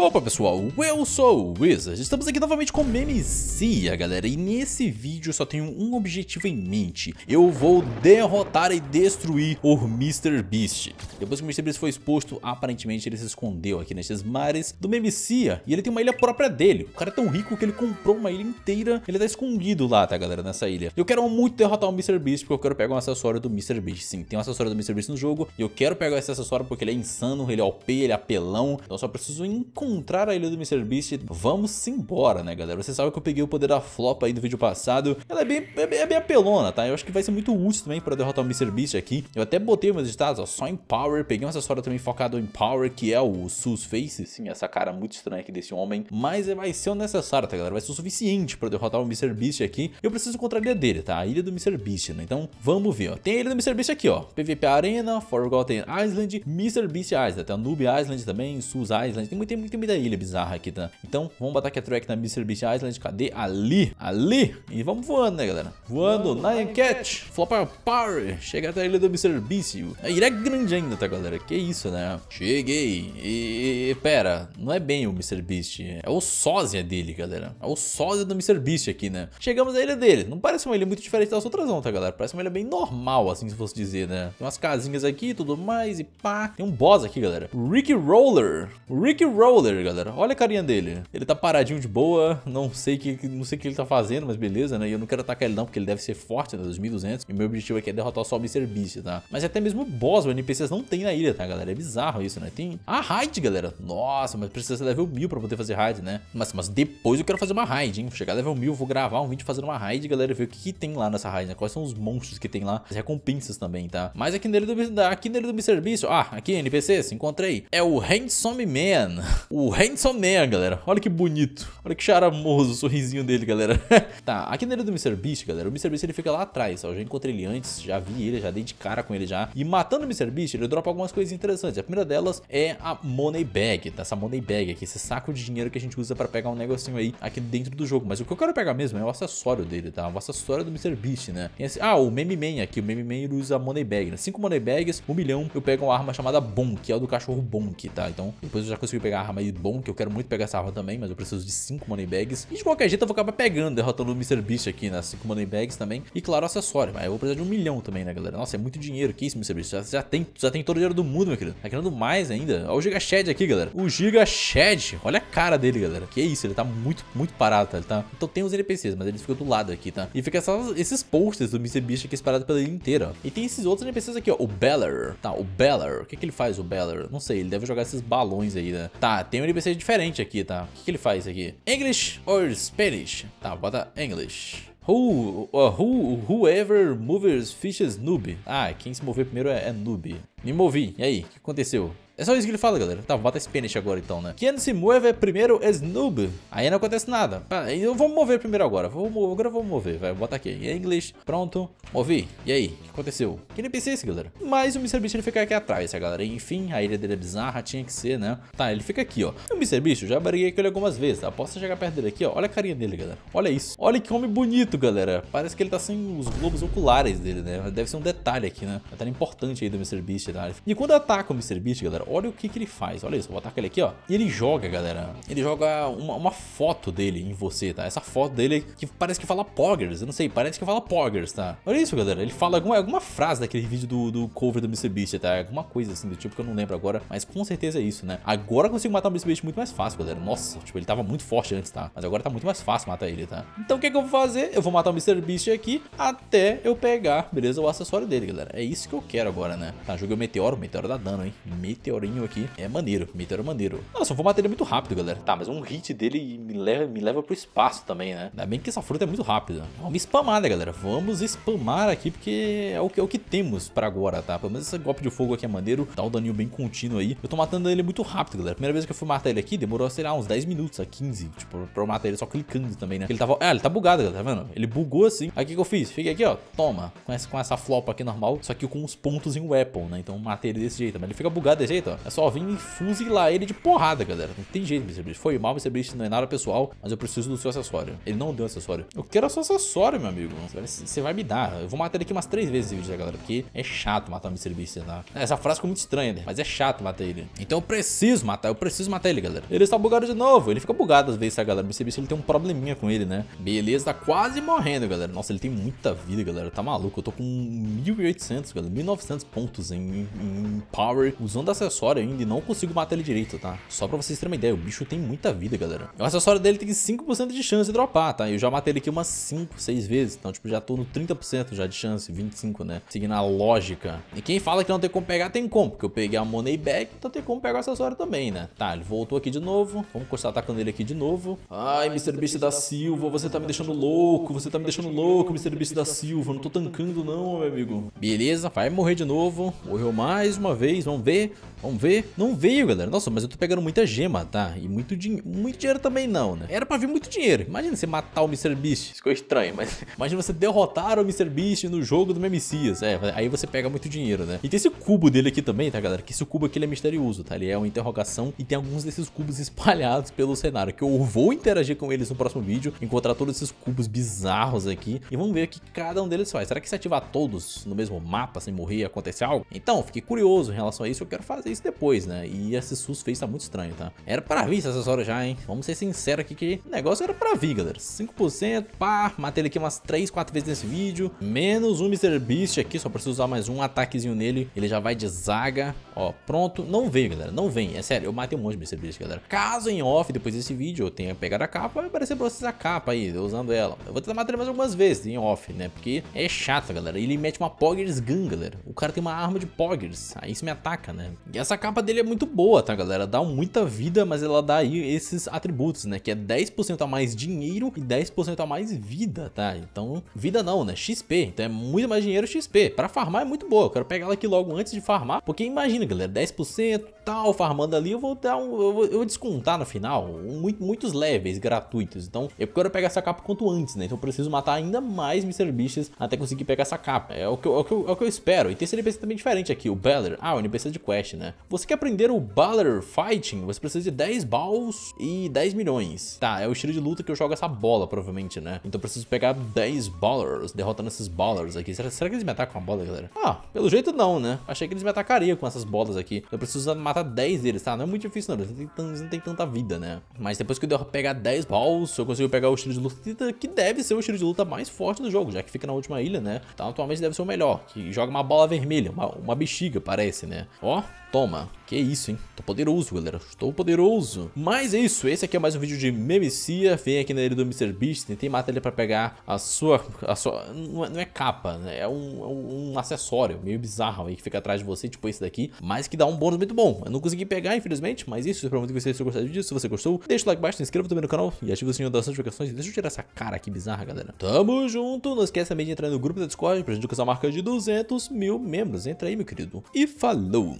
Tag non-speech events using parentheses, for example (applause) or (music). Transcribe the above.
Opa pessoal, eu sou o Wizard, estamos aqui novamente com Memesia galera, e nesse vídeo eu só tenho um objetivo em mente, eu vou derrotar e destruir o Mr. Beast. Depois que o Mr. Beast foi exposto, aparentemente ele se escondeu aqui nesses mares do Memesia, e ele tem uma ilha própria dele, o cara é tão rico que ele comprou uma ilha inteira, ele tá escondido lá, tá galera, nessa ilha. Eu quero muito derrotar o Mr. Beast porque eu quero pegar um acessório do Mr. Beast, sim, tem um acessório do Mr. Beast no jogo, e eu quero pegar esse acessório porque ele é insano, ele é OP, ele é apelão, então eu só preciso encontrar encontrar a ilha do Mr. Beast, vamos embora, né, galera? Você sabe que eu peguei o poder da Flop aí do vídeo passado. Ela é bem, é, é bem apelona, tá? Eu acho que vai ser muito útil também pra derrotar o Mr. Beast aqui. Eu até botei meus estados, ó, só em Power. Peguei um acessório também focado em Power, que é o Sus Face. Sim, essa cara muito estranha aqui desse homem. Mas é, vai ser o necessário, tá, galera? Vai ser o suficiente pra derrotar o Mr. Beast aqui. Eu preciso encontrar a ilha dele, tá? A ilha do Mr. Beast, né? Então, vamos ver, ó. Tem a ilha do Mr. Beast aqui, ó. PVP Arena, Forgotten Island, Mr. Beast Island, a Noob Island também, Sus Island. Tem muito, tem muito tem muita ilha bizarra aqui, tá? Então, vamos botar aqui a track na Mr. Beast Island. Cadê? Ali! Ali! E vamos voando, né, galera? Voando na enquete! Flopper Power! Chega até a ilha do Mr. Beast. A ilha é grande ainda, tá, galera? Que isso, né? Cheguei! E, pera, não é bem o Mr. Beast. É o sósia dele, galera. É o sósia do Mr. Beast aqui, né? Chegamos à ilha dele. Não parece uma ilha muito diferente das outras, não, tá, galera? Parece uma ilha bem normal, assim, se fosse dizer, né? Tem umas casinhas aqui e tudo mais e pá. Tem um boss aqui, galera. Ricky Roller. Ricky Roller. Waller, galera. Olha a carinha dele. Ele tá paradinho de boa, não sei que, não sei o que ele tá fazendo, mas beleza, né? E eu não quero atacar ele não, porque ele deve ser forte, né? 2200. E meu objetivo aqui é derrotar só o Mr. Beast, tá? Mas até mesmo o boss, o NPCs não tem na ilha, tá, galera? É bizarro isso, né? Tem a raid, galera. Nossa, mas precisa ser level 1000 pra poder fazer raid, né? Mas, mas depois eu quero fazer uma raid, hein? Chegar level 1000, vou gravar um vídeo fazendo uma raid, galera, ver o que, que tem lá nessa raid, né? Quais são os monstros que tem lá, as recompensas também, tá? Mas aqui nele do, aqui nele do Mr. Beast, ah, aqui NPCs, encontrei. É o Handsome Man. (laughs) O o Handsome Man, galera. Olha que bonito. Olha que charamoso o sorrisinho dele, galera. (laughs) tá, aqui nele do Mr. Beast, galera, o Mr. Beast ele fica lá atrás, ó. Eu já encontrei ele antes, já vi ele, já dei de cara com ele já. E matando o Mr. Beast, ele dropa algumas coisas interessantes. A primeira delas é a Money Bag, tá? Essa Money Bag aqui, esse saco de dinheiro que a gente usa pra pegar um negocinho aí aqui dentro do jogo. Mas o que eu quero pegar mesmo é o acessório dele, tá? O acessório do Mr. Beast, né? Esse... Ah, o Meme Man aqui. O Meme Man ele usa Money Bag, né? Cinco Money Bags, um milhão, eu pego uma arma chamada Bonk, que é o do cachorro Bonk, tá? Então, depois eu já consegui pegar a arma aí bom, que eu quero muito pegar essa arma também, mas eu preciso de 5 money bags. E de qualquer jeito eu vou acabar pegando, derrotando o Mr. Beast aqui, né? 5 money bags também. E claro, acessório. Mas eu vou precisar de um milhão também, né, galera? Nossa, é muito dinheiro. Que isso, Mr. Beast? Já, já, tem, já tem todo o dinheiro do mundo, meu querido. Tá querendo mais ainda. Olha o Giga Shed aqui, galera. O Giga Shed. Olha a cara dele, galera. Que isso, ele tá muito, muito parado, tá? Ele tá... Então tem os NPCs, mas eles ficam do lado aqui, tá? E fica só esses posters do Mr. Beast aqui parado pela ilha inteira, E tem esses outros NPCs aqui, ó. O Beller. Tá, o Beller. O que que ele faz, o Beller? Não sei, ele deve jogar esses balões aí, né? Tá, tem um NPC diferente aqui, tá? O que, que ele faz aqui? English or Spanish? Tá, bota English. Who, uh, who, whoever moves fishes noob. Ah, quem se mover primeiro é, é noob. Me movi, e aí? O que aconteceu? É só isso que ele fala, galera. Tá, vou esse pênis agora então, né? Quem se move primeiro Snoob. É aí não acontece nada. Eu vou mover primeiro agora. Vou agora vou mover. Vai, botar aqui. Em inglês. Pronto. Movi. E aí? O que aconteceu? Que NPC é esse, galera? Mas o Mr. Beast ele fica aqui atrás, galera. Enfim, a ilha dele é bizarra. Tinha que ser, né? Tá, ele fica aqui, ó. O Mr. Beast, eu já briguei com ele algumas vezes. Tá? Posso chegar perto dele aqui, ó. Olha a carinha dele, galera. Olha isso. Olha que homem bonito, galera. Parece que ele tá sem os globos oculares dele, né? Deve ser um detalhe aqui, né? Um detalhe importante aí do Mr. Beast, tá? E quando ataca o Mr. Beast, galera, olha o que, que ele faz. Olha isso, vou botar ele aqui, ó. E ele joga, galera. Ele joga uma, uma, foto dele em você, tá? Essa foto dele que parece que fala poggers. Eu não sei, parece que fala poggers, tá? Olha isso, galera. Ele fala alguma, alguma frase daquele vídeo do, do cover do MrBeast, tá? Alguma coisa assim do tipo que eu não lembro agora. Mas com certeza é isso, né? Agora eu consigo matar o MrBeast muito mais fácil, galera. Nossa, tipo, ele tava muito forte antes, tá? Mas agora tá muito mais fácil matar ele, tá? Então o que, é que eu vou fazer? Eu vou matar o MrBeast aqui até eu pegar, beleza? O acessório dele, galera. É isso que eu quero agora, né? Tá, joguei o meteoro. O meteoro dá dano, hein? Meteoro meteorinho aqui. É maneiro, meteoro é maneiro. Nossa, eu vou matar ele muito rápido, galera. Tá, mas um hit dele me leva, me leva pro espaço também, né? Ainda bem que essa fruta é muito rápida. Então, vamos spamar, né, galera? Vamos spamar aqui, porque é o que, é o que temos pra agora, tá? Pelo menos esse golpe de fogo aqui é maneiro. Dá um daninho bem contínuo aí. Eu tô matando ele muito rápido, galera. Primeira vez que eu fui matar ele aqui, demorou, sei lá, uns 10 minutos a 15. Tipo, pra eu matar ele só clicando também, né? Ele tava... Ah, ele tá bugado, galera, tá vendo? Ele bugou assim. Aí o que, que eu fiz? Fiquei aqui, ó. Toma. Com essa, com essa flopa aqui normal, só que com uns pontos em weapon, né? Então matei ele desse jeito. Mas ele fica bugado desse jeito, então, é só vir e fuzilar ele de porrada, galera. Não tem jeito, Mr. Beast. Foi mal, Mr. Beast, não é nada pessoal, mas eu preciso do seu acessório. Ele não deu acessório. Eu quero o seu acessório, meu amigo. Você vai me dar. Eu vou matar ele aqui umas três vezes esse vídeo, né, galera, porque é chato matar o Mr. Beast, tá? Essa frase ficou muito estranha, né? Mas é chato matar ele. Então eu preciso matar, eu preciso matar ele, galera. Ele está bugado de novo. Ele fica bugado às vezes, tá, galera? O Mr. Beast, ele tem um probleminha com ele, né? Beleza, tá quase morrendo, galera. Nossa, ele tem muita vida, galera. Tá maluco. Eu tô com 1.800, galera. 1.900 pontos em, em, em power, usando acessório acessório ainda e não consigo matar ele direito, tá? Só pra vocês terem uma ideia, o bicho tem muita vida, galera. O acessório dele tem 5% de chance de dropar, tá? Eu já matei ele aqui umas 5, 6 vezes, então tipo, já tô no 30% já de chance, 25, né? Seguindo a lógica. E quem fala que não tem como pegar, tem como, porque eu peguei a money back, então tem como pegar o acessório também, né? Tá, ele voltou aqui de novo, vamos começar atacando ele aqui de novo. Ai, Mr. Beast da Silva, você tá me deixando louco, você tá me deixando louco, Mr. Beast da Silva, não tô tancando não, meu amigo. Beleza, vai morrer de novo, morreu mais uma vez, vamos ver. Vamos ver. Não veio, galera. Nossa, mas eu tô pegando muita gema, tá? E muito, dinheiro, muito dinheiro também não, né? Era pra vir muito dinheiro. Imagina você matar o Mr. Beast. Ficou estranho, mas... (laughs) Imagina você derrotar o Mr. Beast no jogo do Messias. É, aí você pega muito dinheiro, né? E tem esse cubo dele aqui também, tá, galera? Que esse cubo aqui, ele é misterioso, tá? Ele é uma interrogação e tem alguns desses cubos (laughs) espalhados pelo cenário. Que eu vou interagir com eles no próximo vídeo. Encontrar todos esses cubos bizarros aqui. E vamos ver o que cada um deles faz. Será que se ativar todos no mesmo mapa, sem morrer, acontecer algo? Então, fiquei curioso em relação a isso. Eu quero fazer isso depois, né? E esse SUS fez tá muito estranho, tá? Era pra vir essa horas já, hein? Vamos ser sinceros aqui que o negócio era pra vir, galera. 5%, pá, matei ele aqui umas 3, 4 vezes nesse vídeo. Menos um Mr. Beast aqui, só preciso usar mais um ataquezinho nele. Ele já vai de zaga. Ó, pronto. Não vem, galera. Não vem. É sério, eu matei um monte de Mr. Beast, galera. Caso em off, depois desse vídeo, eu tenha pegado a capa, vai aparecer pra vocês a capa aí, usando ela. Eu vou tentar matar ele mais algumas vezes em off, né? Porque é chato, galera. Ele mete uma Poggers Gun, galera. O cara tem uma arma de Poggers. Aí isso me ataca, né? E essa capa dele é muito boa, tá galera? Dá muita vida, mas ela dá aí esses atributos, né? Que é 10% a mais dinheiro e 10% a mais vida, tá? Então, vida não, né? XP, então é muito mais dinheiro XP. Pra farmar é muito boa, eu quero pegar ela aqui logo antes de farmar, porque imagina, galera, 10% tal, farmando ali, eu vou dar um, eu vou, eu vou descontar no final muitos levels gratuitos. Então, eu quero pegar essa capa quanto antes, né? Então eu preciso matar ainda mais Mr. Beasts até conseguir pegar essa capa. É o que eu, é o que eu, é o que eu espero. E tem esse NPC também diferente aqui, o Beller. Ah, o NPC de quest, né? né? Você quer aprender o Baller Fighting? Você precisa de 10 balls e 10 milhões. Tá, é o estilo de luta que eu jogo essa bola, provavelmente, né? Então eu preciso pegar 10 ballers, derrotando esses ballers aqui. Será, será que eles me atacam com a bola, galera? Ah, pelo jeito não, né? Achei que eles me atacariam com essas bolas aqui. Eu preciso matar 10 deles, tá? Não é muito difícil, não. Eles não têm tanta vida, né? Mas depois que eu pegar 10 balls, eu consigo pegar o estilo de luta que deve ser o estilo de luta mais forte do jogo, já que fica na última ilha, né? Então atualmente deve ser o melhor, que joga uma bola vermelha, uma, uma bexiga, parece, né? Ó, top Toma. Que isso, hein? Tô poderoso, galera. Estou poderoso. Mas é isso. Esse aqui é mais um vídeo de Memecia. Vem aqui na ilha do Mr. Beast. Tentei matar ele pra pegar a sua... A sua não, é, não é capa, né? É, é um, um, acessório meio bizarro aí que fica atrás de você, tipo esse daqui. Mas que dá um bônus muito bom. Eu não consegui pegar, infelizmente. Mas é isso, eu prometo que vocês tenham gostado do vídeo. Se você gostou, deixa o like embaixo, se inscreva também no canal e ativa o sininho das notificações. Deixa eu tirar essa cara aqui bizarra, galera. Tamo junto. Não esquece também de entrar no grupo da Discord pra gente alcançar a marca de 200 mil membros. Entra aí, meu querido. E falou!